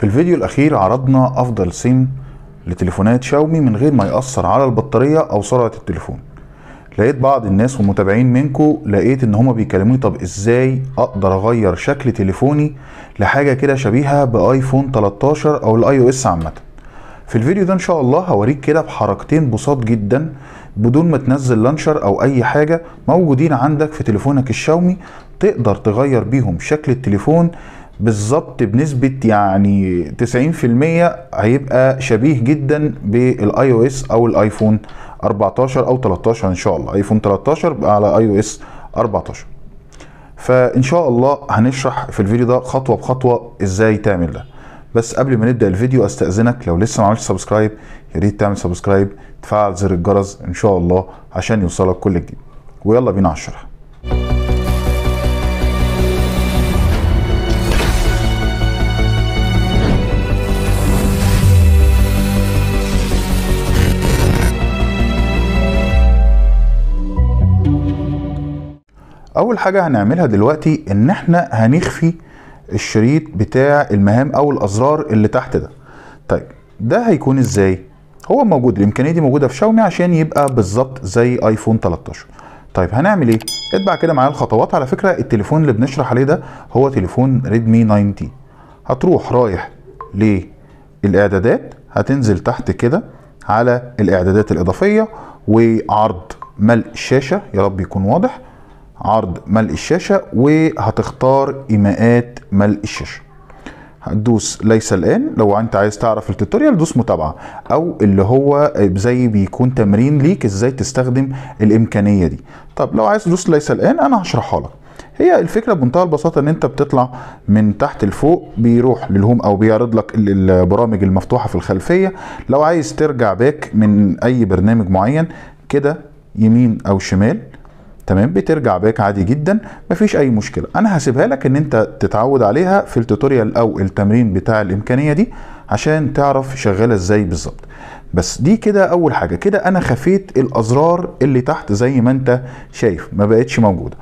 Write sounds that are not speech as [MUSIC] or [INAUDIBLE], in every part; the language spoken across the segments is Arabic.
في الفيديو الأخير عرضنا أفضل سيم لتليفونات شاومي من غير ما يأثر على البطارية أو سرعة التليفون لقيت بعض الناس ومتابعين منكم لقيت ان هما بيكلموني طب ازاي اقدر اغير شكل تليفوني لحاجة كده شبيهة بايفون 13 او الاي او اس عامة في الفيديو ده ان شاء الله هوريك كده بحركتين بساط جدا بدون ما تنزل لانشر او اي حاجة موجودين عندك في تليفونك الشاومي تقدر تغير بيهم شكل التليفون بالظبط بنسبه يعني 90% هيبقى شبيه جدا بالاي او اس او الايفون 14 او 13 ان شاء الله ايفون 13 على اي او اس 14 فان شاء الله هنشرح في الفيديو ده خطوه بخطوه ازاي تعمل ده بس قبل ما نبدا الفيديو استاذنك لو لسه ما عملتش سبسكرايب يا ريت تعمل سبسكرايب تفعل زر الجرس ان شاء الله عشان يوصلك كل جديد ويلا بينا على الشرح اول حاجة هنعملها دلوقتي ان احنا هنخفي الشريط بتاع المهام او الازرار اللي تحت ده طيب ده هيكون ازاي هو موجود الامكانيه دي موجوده في شاومي عشان يبقى بالظبط زي ايفون 13 طيب هنعمل ايه اتبع كده معايا الخطوات على فكره التليفون اللي بنشرح عليه ده هو تليفون ريدمي 9 هتروح رايح للاعدادات هتنزل تحت كده على الاعدادات الاضافيه وعرض ملء الشاشه يا رب يكون واضح عرض ملء الشاشة وهتختار إيماءات ملء الشاشة هتدوس ليس الآن لو أنت عايز تعرف التوتوريال دوس متابعة أو اللي هو زي بيكون تمرين ليك إزاي تستخدم الإمكانية دي طب لو عايز تدوس ليس الآن أنا هشرحها لك هي الفكره بمنتهى البساطه ان انت بتطلع من تحت لفوق بيروح للهوم او بيعرض لك البرامج المفتوحه في الخلفيه لو عايز ترجع باك من اي برنامج معين كده يمين او شمال تمام بترجع باك عادي جدا مفيش اي مشكله انا هسيبها لك ان انت تتعود عليها في التوتوريال او التمرين بتاع الامكانيه دي عشان تعرف شغاله ازاي بالظبط بس دي كده اول حاجه كده انا خفيت الازرار اللي تحت زي ما انت شايف ما بقتش موجوده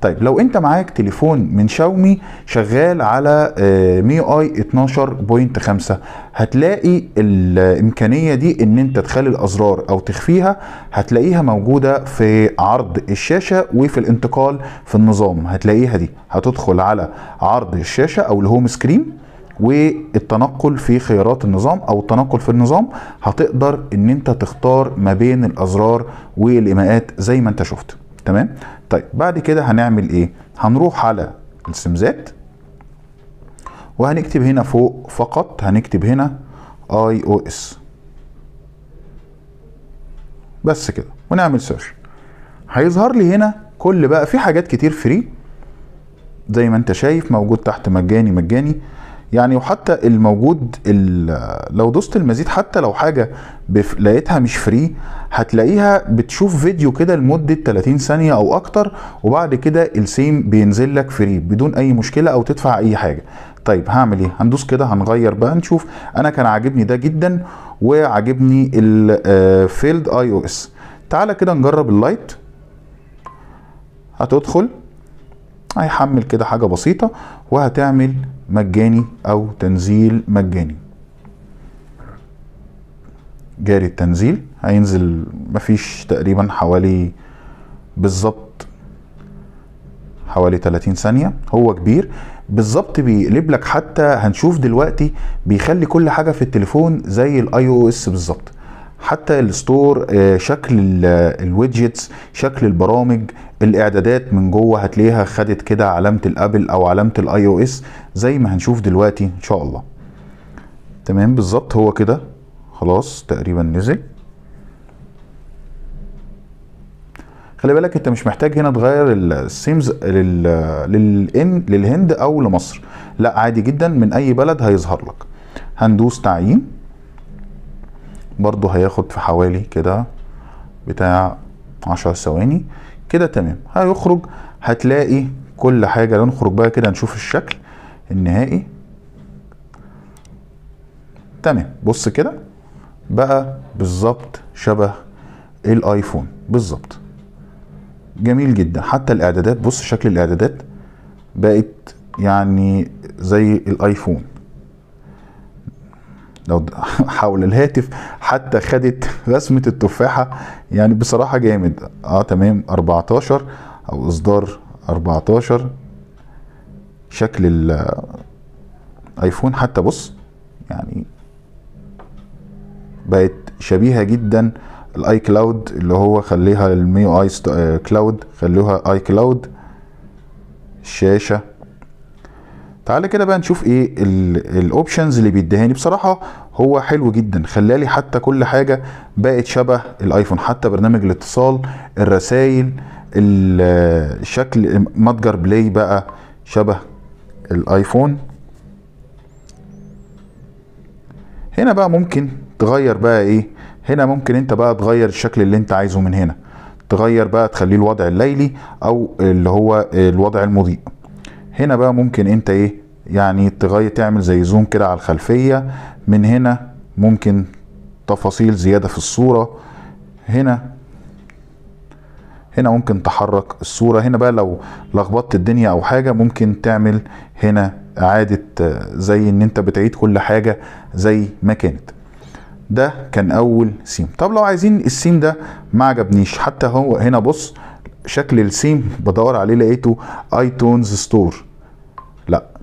طيب لو انت معاك تليفون من شاومي شغال على آه، مي اي 12.5 هتلاقي الامكانيه دي ان انت تخلي الازرار او تخفيها هتلاقيها موجوده في عرض الشاشه وفي الانتقال في النظام هتلاقيها دي هتدخل على عرض الشاشه او الهوم سكرين والتنقل في خيارات النظام او التنقل في النظام هتقدر ان انت تختار ما بين الازرار والايماءات زي ما انت شفت تمام طيب بعد كده هنعمل ايه هنروح على السمزات وهنكتب هنا فوق فقط هنكتب هنا اي او اس بس كده ونعمل سيرش هيظهر لي هنا كل بقى في حاجات كتير فري زي ما انت شايف موجود تحت مجاني مجاني يعني وحتى الموجود لو دوست المزيد حتى لو حاجه لقيتها مش فري هتلاقيها بتشوف فيديو كده لمده 30 ثانيه او اكتر وبعد كده السيم بينزل لك فري بدون اي مشكله او تدفع اي حاجه طيب هعمل ايه هندوس كده هنغير بقى نشوف انا كان عاجبني ده جدا وعاجبني الفيلد اي او اس تعالى كده نجرب اللايت هتدخل هيحمل كده حاجة بسيطة وهتعمل مجاني او تنزيل مجاني جاري التنزيل هينزل مفيش تقريبا حوالي بالظبط حوالي 30 ثانية هو كبير بالظبط بيقلب لك حتى هنشوف دلوقتي بيخلي كل حاجة في التليفون زي الاي او اس بالظبط حتى الستور آه، شكل آه، الويدجتس شكل البرامج الاعدادات من جوه هتلاقيها خدت كده علامه الابل او علامه الاي او اس زي ما هنشوف دلوقتي ان شاء الله تمام بالظبط هو كده خلاص تقريبا نزل خلي بالك انت مش محتاج هنا تغير السيمز للإن للهند او لمصر لا عادي جدا من اي بلد هيظهر لك هندوس تعيين برضو هياخد في حوالي كده بتاع عشر ثواني كده تمام هيخرج هتلاقي كل حاجة نخرج بقى كده نشوف الشكل النهائي تمام بص كده بقى بالظبط شبه الايفون بالظبط جميل جدا حتى الاعدادات بص شكل الاعدادات بقت يعني زي الايفون لو [LAUGHS] حول الهاتف حتى خدت رسمه التفاحه يعني بصراحه جامد اه تمام 14 او اصدار 14 شكل الايفون حتى بص يعني بقت شبيهه جدا الاي كلاود اللي هو خليها الميو اي آه، كلاود خلوها اي كلاود الشاشه تعال كده بقى نشوف ايه الاوبشنز اللي بيديهاني بصراحه هو حلو جدا خلالي حتى كل حاجه بقت شبه الايفون حتى برنامج الاتصال الرسائل الشكل متجر بلاي بقى شبه الايفون هنا بقى ممكن تغير بقى ايه هنا ممكن انت بقى تغير الشكل اللي انت عايزه من هنا تغير بقى تخليه الوضع الليلي او اللي هو الوضع المضيء هنا بقى ممكن انت ايه يعني تغير تعمل زي زوم كده على الخلفية من هنا ممكن تفاصيل زيادة في الصورة هنا هنا ممكن تحرك الصورة هنا بقى لو لخبطت الدنيا او حاجة ممكن تعمل هنا اعادة زي ان انت بتعيد كل حاجة زي ما كانت ده كان اول سيم طب لو عايزين السيم ده ما عجبنيش حتى هو هنا بص شكل السيم بدور عليه لقيته ايتونز ستور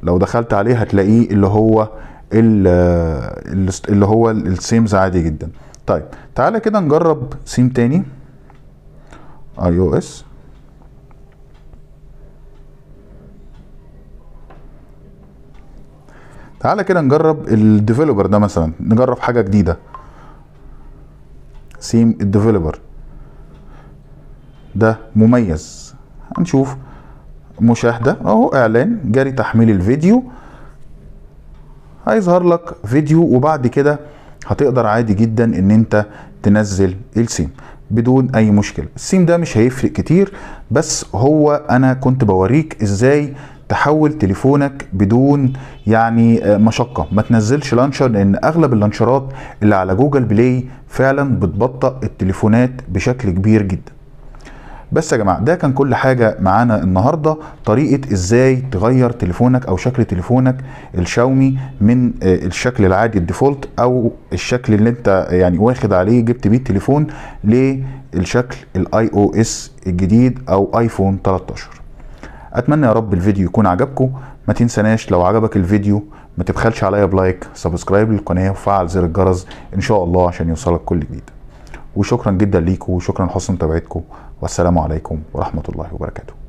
لو دخلت عليه هتلاقيه اللي هو اللي هو السيمز عادي جدا طيب تعالى كده نجرب سيم تاني اي او اس تعالى كده نجرب الديفلوبر ده مثلا نجرب حاجه جديده سيم الديفلوبر ده مميز هنشوف مشاهدة اهو اعلان جري تحميل الفيديو هيظهر لك فيديو وبعد كده هتقدر عادي جدا ان انت تنزل السيم بدون اي مشكله السيم ده مش هيفرق كتير بس هو انا كنت بوريك ازاي تحول تليفونك بدون يعني آه، مشقه ما تنزلش لانشر لان اغلب اللانشرات اللي على جوجل بلاي فعلا بتبطئ التليفونات بشكل كبير جدا بس يا جماعه ده كان كل حاجه معانا النهارده طريقه ازاي تغير تليفونك او شكل تليفونك الشاومي من آه، الشكل العادي الديفولت او الشكل اللي انت يعني واخد عليه جبت بيه التليفون للشكل الاي او اس الجديد او ايفون 13 اتمنى يا رب الفيديو يكون عجبكم ما تنساناش لو عجبك الفيديو ما تبخلش عليا بلايك سبسكرايب للقناه وفعل زر الجرس ان شاء الله عشان يوصلك كل جديد وشكرا جدا ليكم وشكرا لحسن متابعتكم والسلام عليكم ورحمه الله وبركاته